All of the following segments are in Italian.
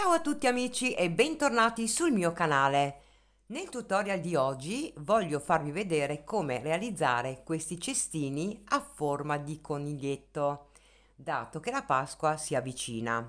Ciao a tutti amici e bentornati sul mio canale. Nel tutorial di oggi voglio farvi vedere come realizzare questi cestini a forma di coniglietto, dato che la Pasqua si avvicina.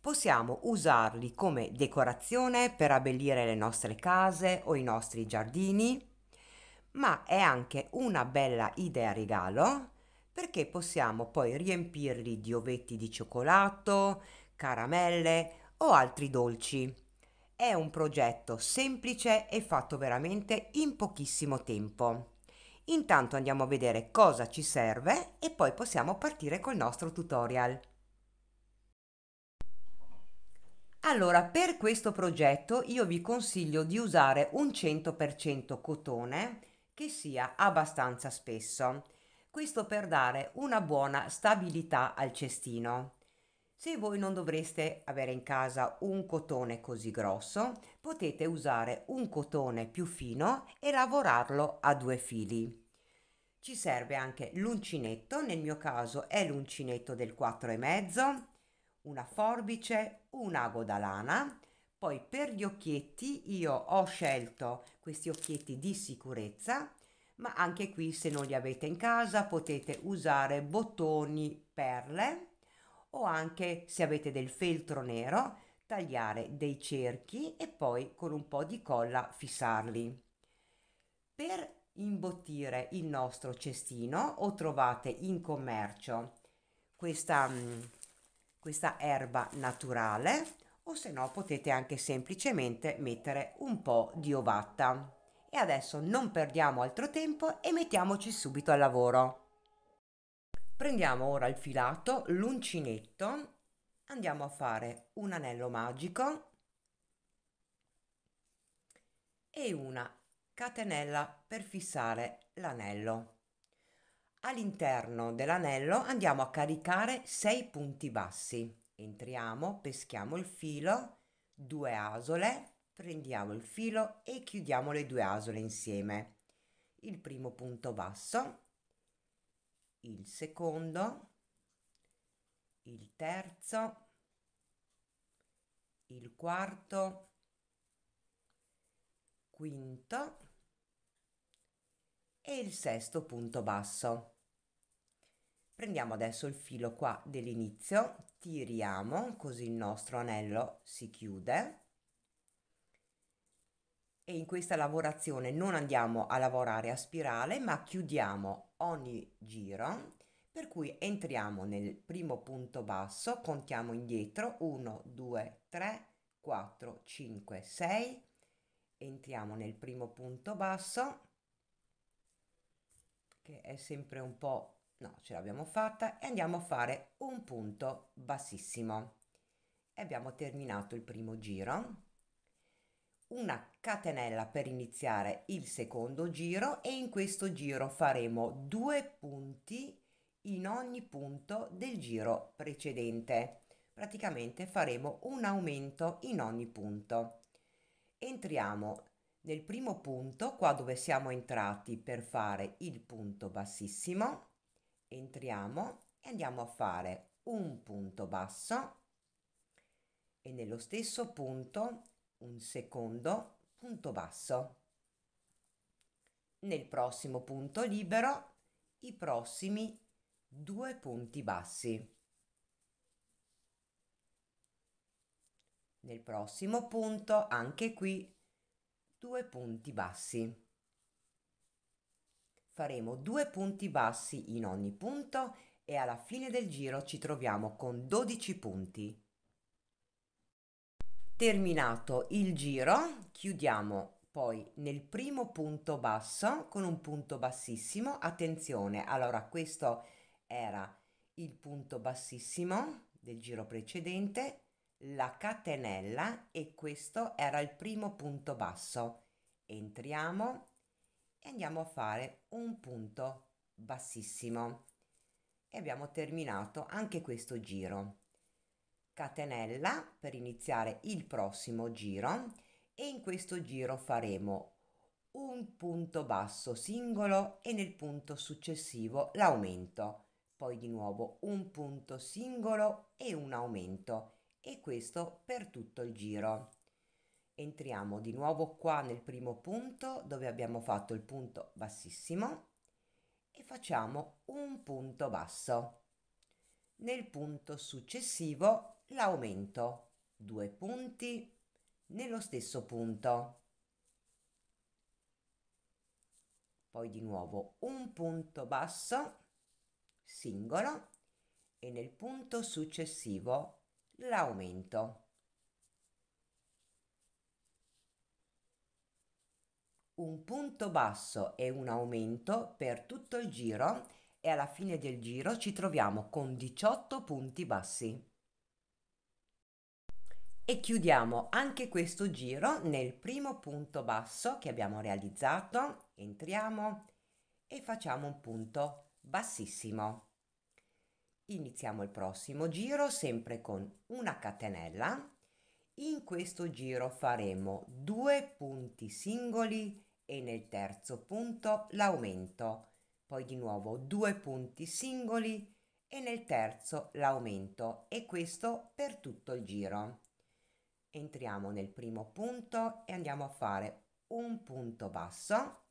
Possiamo usarli come decorazione per abbellire le nostre case o i nostri giardini, ma è anche una bella idea regalo perché possiamo poi riempirli di ovetti di cioccolato, caramelle o altri dolci. È un progetto semplice e fatto veramente in pochissimo tempo. Intanto andiamo a vedere cosa ci serve e poi possiamo partire col nostro tutorial. Allora, per questo progetto io vi consiglio di usare un 100% cotone che sia abbastanza spesso. Questo per dare una buona stabilità al cestino. Se voi non dovreste avere in casa un cotone così grosso, potete usare un cotone più fino e lavorarlo a due fili. Ci serve anche l'uncinetto, nel mio caso è l'uncinetto del 4,5, una forbice, un ago da lana. Poi per gli occhietti io ho scelto questi occhietti di sicurezza, ma anche qui se non li avete in casa potete usare bottoni perle o anche se avete del feltro nero tagliare dei cerchi e poi con un po' di colla fissarli. Per imbottire il nostro cestino o trovate in commercio questa, mm, questa erba naturale o se no potete anche semplicemente mettere un po' di ovatta. E adesso non perdiamo altro tempo e mettiamoci subito al lavoro. Prendiamo ora il filato, l'uncinetto, andiamo a fare un anello magico e una catenella per fissare l'anello. All'interno dell'anello andiamo a caricare 6 punti bassi. Entriamo, peschiamo il filo, due asole, prendiamo il filo e chiudiamo le due asole insieme. Il primo punto basso, il secondo, il terzo, il quarto, quinto e il sesto punto basso. Prendiamo adesso il filo qua dell'inizio, tiriamo così il nostro anello si chiude e in questa lavorazione non andiamo a lavorare a spirale ma chiudiamo ogni giro, per cui entriamo nel primo punto basso, contiamo indietro 1, 2, 3, 4, 5, 6, entriamo nel primo punto basso, che è sempre un po' no ce l'abbiamo fatta e andiamo a fare un punto bassissimo e abbiamo terminato il primo giro una catenella per iniziare il secondo giro e in questo giro faremo due punti in ogni punto del giro precedente praticamente faremo un aumento in ogni punto entriamo nel primo punto qua dove siamo entrati per fare il punto bassissimo entriamo e andiamo a fare un punto basso e nello stesso punto un secondo punto basso. Nel prossimo punto libero i prossimi due punti bassi. Nel prossimo punto anche qui due punti bassi. Faremo due punti bassi in ogni punto e alla fine del giro ci troviamo con 12 punti. Terminato il giro, chiudiamo poi nel primo punto basso con un punto bassissimo. Attenzione, allora questo era il punto bassissimo del giro precedente, la catenella e questo era il primo punto basso. Entriamo e andiamo a fare un punto bassissimo e abbiamo terminato anche questo giro catenella per iniziare il prossimo giro e in questo giro faremo un punto basso singolo e nel punto successivo l'aumento poi di nuovo un punto singolo e un aumento e questo per tutto il giro entriamo di nuovo qua nel primo punto dove abbiamo fatto il punto bassissimo e facciamo un punto basso nel punto successivo l'aumento, due punti, nello stesso punto. Poi di nuovo un punto basso, singolo, e nel punto successivo l'aumento. Un punto basso e un aumento per tutto il giro e alla fine del giro ci troviamo con 18 punti bassi. E chiudiamo anche questo giro nel primo punto basso che abbiamo realizzato, entriamo e facciamo un punto bassissimo. Iniziamo il prossimo giro sempre con una catenella. In questo giro faremo due punti singoli e nel terzo punto l'aumento. Poi di nuovo due punti singoli e nel terzo l'aumento e questo per tutto il giro entriamo nel primo punto e andiamo a fare un punto basso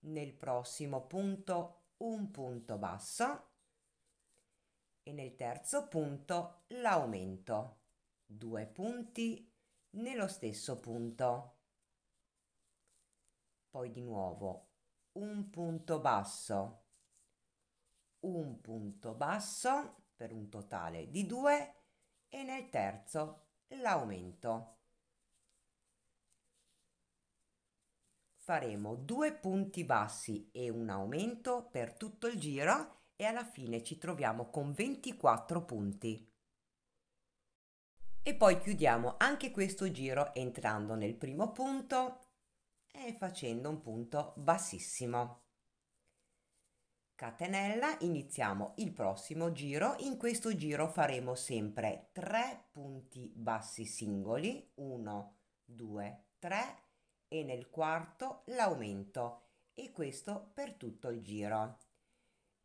nel prossimo punto un punto basso e nel terzo punto l'aumento due punti nello stesso punto poi di nuovo un punto basso un punto basso per un totale di due e nel terzo l'aumento. Faremo due punti bassi e un aumento per tutto il giro e alla fine ci troviamo con 24 punti. E poi chiudiamo anche questo giro entrando nel primo punto e facendo un punto bassissimo catenella iniziamo il prossimo giro in questo giro faremo sempre 3 punti bassi singoli 1 2 3 e nel quarto l'aumento e questo per tutto il giro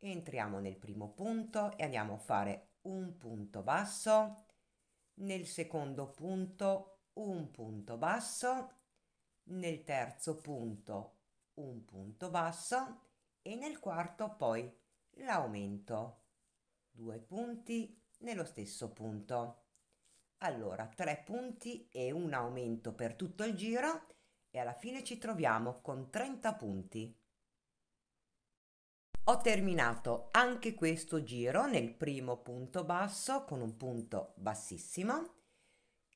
entriamo nel primo punto e andiamo a fare un punto basso nel secondo punto un punto basso nel terzo punto un punto basso e nel quarto poi l'aumento. Due punti nello stesso punto. Allora, tre punti e un aumento per tutto il giro e alla fine ci troviamo con 30 punti. Ho terminato anche questo giro nel primo punto basso con un punto bassissimo.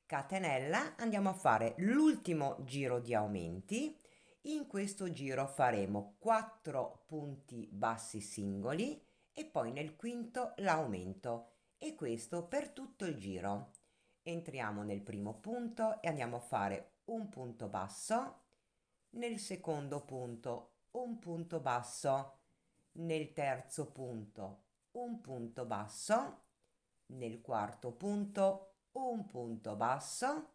Catenella, andiamo a fare l'ultimo giro di aumenti in questo giro faremo 4 punti bassi singoli e poi nel quinto l'aumento e questo per tutto il giro. Entriamo nel primo punto e andiamo a fare un punto basso, nel secondo punto un punto basso, nel terzo punto un punto basso, nel quarto punto un punto basso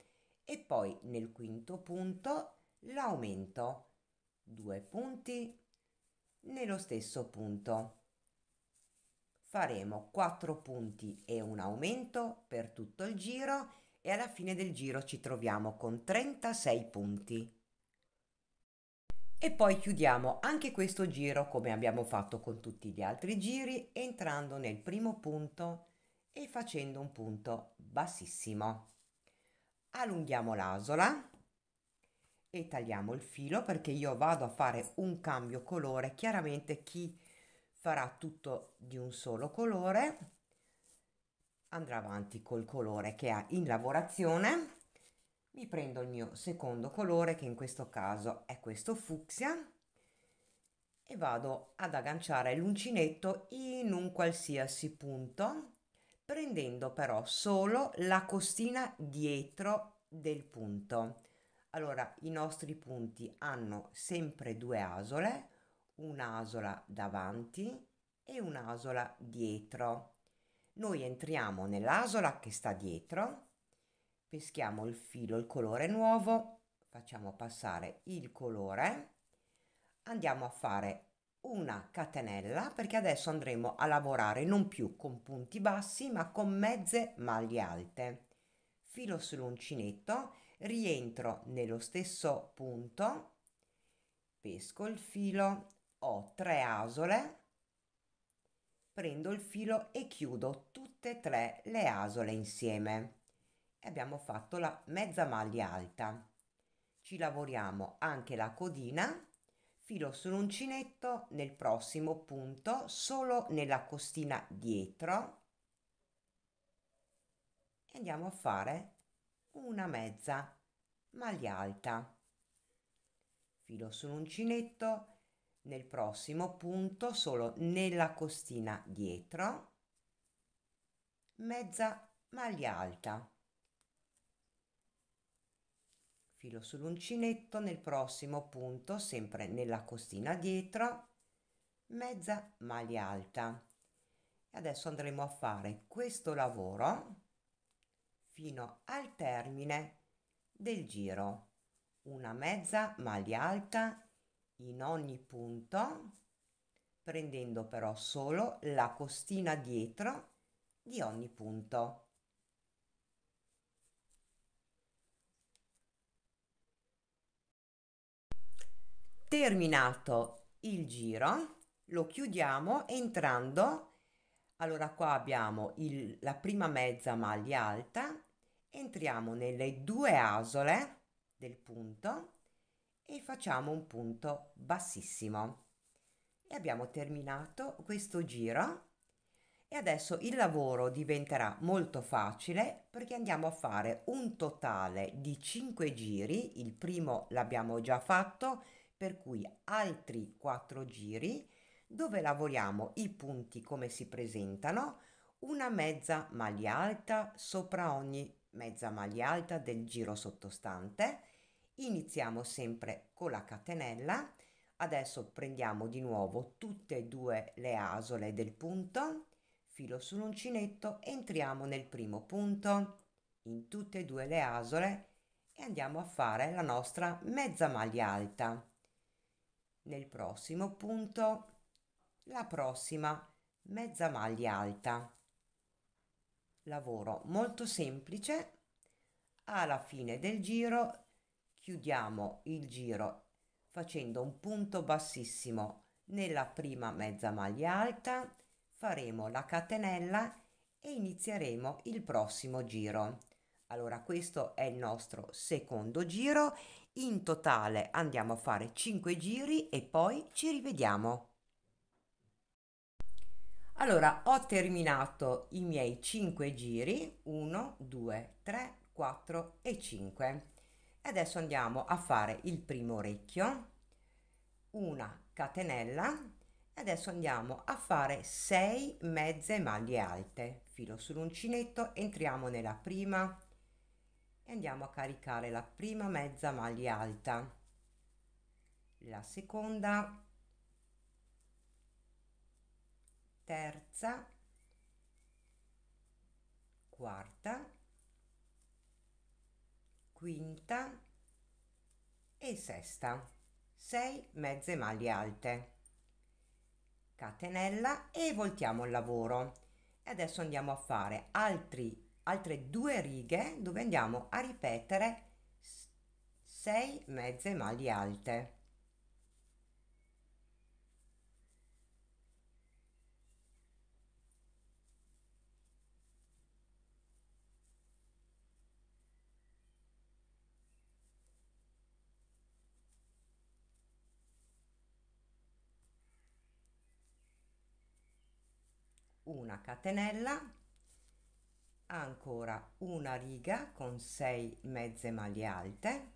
e poi nel quinto punto l'aumento. Due punti nello stesso punto. Faremo 4 punti e un aumento per tutto il giro e alla fine del giro ci troviamo con 36 punti. E poi chiudiamo anche questo giro come abbiamo fatto con tutti gli altri giri entrando nel primo punto e facendo un punto bassissimo. Allunghiamo l'asola e tagliamo il filo perché io vado a fare un cambio colore chiaramente chi farà tutto di un solo colore andrà avanti col colore che ha in lavorazione mi prendo il mio secondo colore che in questo caso è questo fucsia e vado ad agganciare l'uncinetto in un qualsiasi punto prendendo però solo la costina dietro del punto allora, i nostri punti hanno sempre due asole, un'asola davanti e un'asola dietro. Noi entriamo nell'asola che sta dietro, peschiamo il filo, il colore nuovo, facciamo passare il colore, andiamo a fare una catenella perché adesso andremo a lavorare non più con punti bassi ma con mezze maglie alte filo sull'uncinetto, rientro nello stesso punto, pesco il filo, ho tre asole, prendo il filo e chiudo tutte e tre le asole insieme. E abbiamo fatto la mezza maglia alta. Ci lavoriamo anche la codina filo sull'uncinetto nel prossimo punto solo nella costina dietro andiamo a fare una mezza maglia alta filo sull'uncinetto nel prossimo punto solo nella costina dietro mezza maglia alta filo sull'uncinetto nel prossimo punto sempre nella costina dietro mezza maglia alta e adesso andremo a fare questo lavoro fino al termine del giro una mezza maglia alta in ogni punto prendendo però solo la costina dietro di ogni punto terminato il giro lo chiudiamo entrando allora qua abbiamo il, la prima mezza maglia alta entriamo nelle due asole del punto e facciamo un punto bassissimo e abbiamo terminato questo giro e adesso il lavoro diventerà molto facile perché andiamo a fare un totale di 5 giri il primo l'abbiamo già fatto per cui altri 4 giri dove lavoriamo i punti come si presentano una mezza maglia alta sopra ogni mezza maglia alta del giro sottostante iniziamo sempre con la catenella adesso prendiamo di nuovo tutte e due le asole del punto filo sull'uncinetto entriamo nel primo punto in tutte e due le asole e andiamo a fare la nostra mezza maglia alta nel prossimo punto la prossima mezza maglia alta lavoro molto semplice alla fine del giro chiudiamo il giro facendo un punto bassissimo nella prima mezza maglia alta faremo la catenella e inizieremo il prossimo giro allora questo è il nostro secondo giro in totale andiamo a fare 5 giri e poi ci rivediamo allora, ho terminato i miei 5 giri, 1, 2, 3, 4 e 5. adesso andiamo a fare il primo orecchio, una catenella, e adesso andiamo a fare 6 mezze maglie alte. Filo sull'uncinetto, entriamo nella prima e andiamo a caricare la prima mezza maglia alta, la seconda terza, quarta, quinta e sesta. 6 mezze maglie alte. Catenella e voltiamo il lavoro. adesso andiamo a fare altri, altre due righe dove andiamo a ripetere 6 mezze maglie alte. una catenella ancora una riga con 6 mezze maglie alte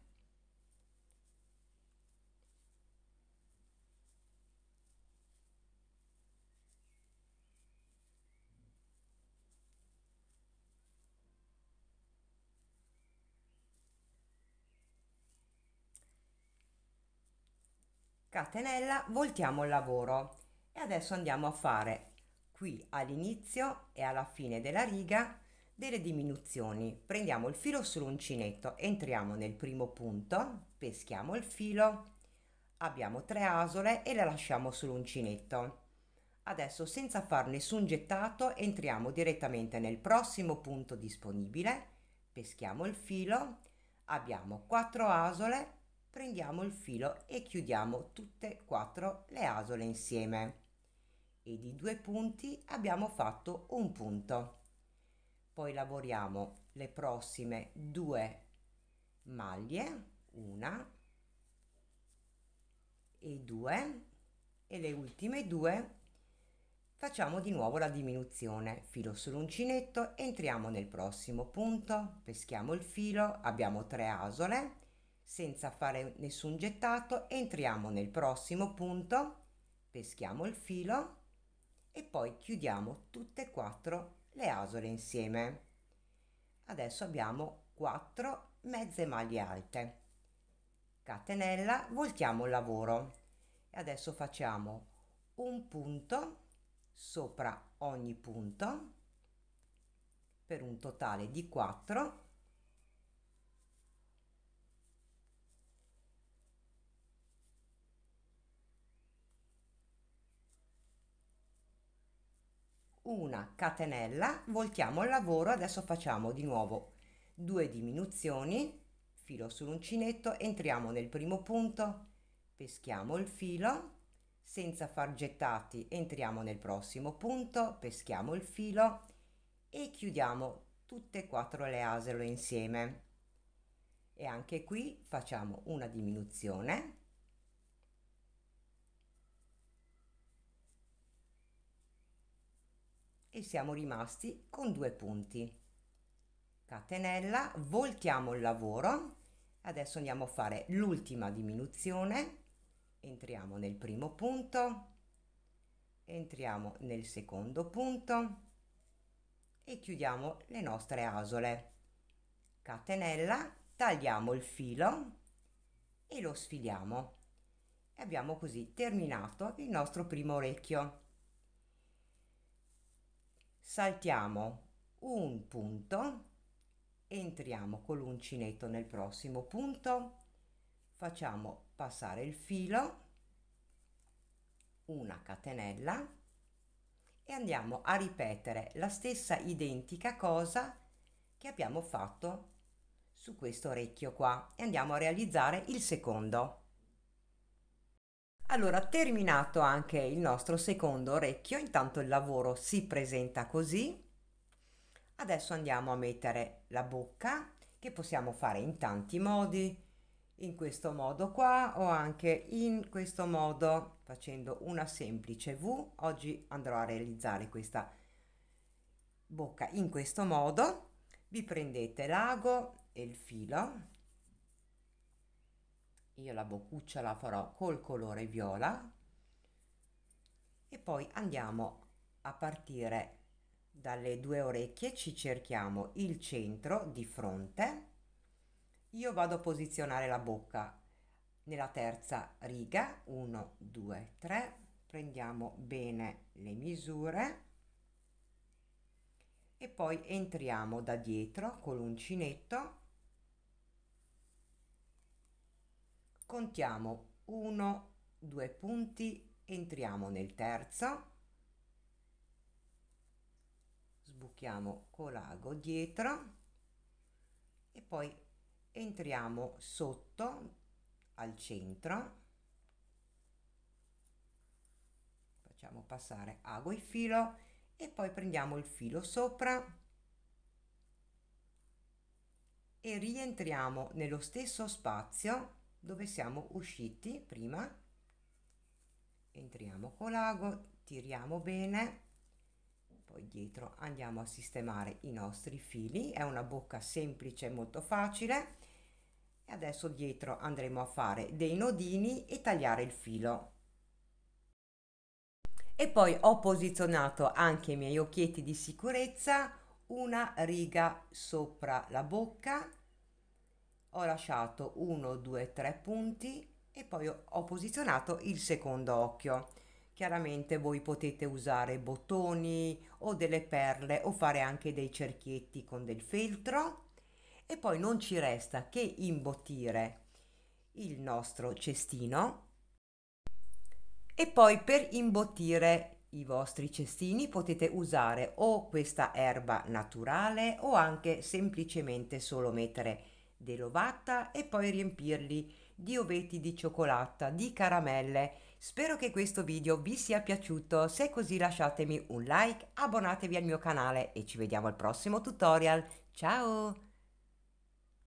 catenella voltiamo il lavoro e adesso andiamo a fare qui all'inizio e alla fine della riga delle diminuzioni. Prendiamo il filo sull'uncinetto, entriamo nel primo punto, peschiamo il filo, abbiamo tre asole e le lasciamo sull'uncinetto. Adesso senza far nessun gettato entriamo direttamente nel prossimo punto disponibile, peschiamo il filo, abbiamo quattro asole, prendiamo il filo e chiudiamo tutte e quattro le asole insieme e di due punti abbiamo fatto un punto. Poi lavoriamo le prossime due maglie, una e due e le ultime due facciamo di nuovo la diminuzione filo sull'uncinetto entriamo nel prossimo punto peschiamo il filo abbiamo tre asole senza fare nessun gettato entriamo nel prossimo punto peschiamo il filo e poi chiudiamo tutte e quattro le asole insieme adesso abbiamo 4 mezze maglie alte catenella voltiamo il lavoro e adesso facciamo un punto sopra ogni punto per un totale di 4 una catenella, voltiamo il lavoro, adesso facciamo di nuovo due diminuzioni, filo sull'uncinetto, entriamo nel primo punto, peschiamo il filo, senza far gettati entriamo nel prossimo punto, peschiamo il filo e chiudiamo tutte e quattro le aselo insieme. E anche qui facciamo una diminuzione, e siamo rimasti con due punti catenella voltiamo il lavoro adesso andiamo a fare l'ultima diminuzione entriamo nel primo punto entriamo nel secondo punto e chiudiamo le nostre asole catenella tagliamo il filo e lo sfiliamo e abbiamo così terminato il nostro primo orecchio saltiamo un punto entriamo con l'uncinetto nel prossimo punto facciamo passare il filo una catenella e andiamo a ripetere la stessa identica cosa che abbiamo fatto su questo orecchio qua e andiamo a realizzare il secondo allora, terminato anche il nostro secondo orecchio, intanto il lavoro si presenta così. Adesso andiamo a mettere la bocca, che possiamo fare in tanti modi, in questo modo qua o anche in questo modo, facendo una semplice V. Oggi andrò a realizzare questa bocca in questo modo. Vi prendete l'ago e il filo io la boccuccia la farò col colore viola e poi andiamo a partire dalle due orecchie ci cerchiamo il centro di fronte io vado a posizionare la bocca nella terza riga 1 2 3 prendiamo bene le misure e poi entriamo da dietro con l'uncinetto contiamo 1 2 punti entriamo nel terzo sbuchiamo colago dietro e poi entriamo sotto al centro facciamo passare ago e filo e poi prendiamo il filo sopra e rientriamo nello stesso spazio dove siamo usciti prima entriamo con l'ago tiriamo bene poi dietro andiamo a sistemare i nostri fili è una bocca semplice molto facile e adesso dietro andremo a fare dei nodini e tagliare il filo e poi ho posizionato anche i miei occhietti di sicurezza una riga sopra la bocca ho lasciato 1, 2, 3 punti e poi ho posizionato il secondo occhio. Chiaramente voi potete usare bottoni o delle perle o fare anche dei cerchietti con del feltro e poi non ci resta che imbottire il nostro cestino e poi per imbottire i vostri cestini potete usare o questa erba naturale o anche semplicemente solo mettere dell'ovata e poi riempirli di ovetti di cioccolata, di caramelle. Spero che questo video vi sia piaciuto, se è così lasciatemi un like, abbonatevi al mio canale e ci vediamo al prossimo tutorial. Ciao!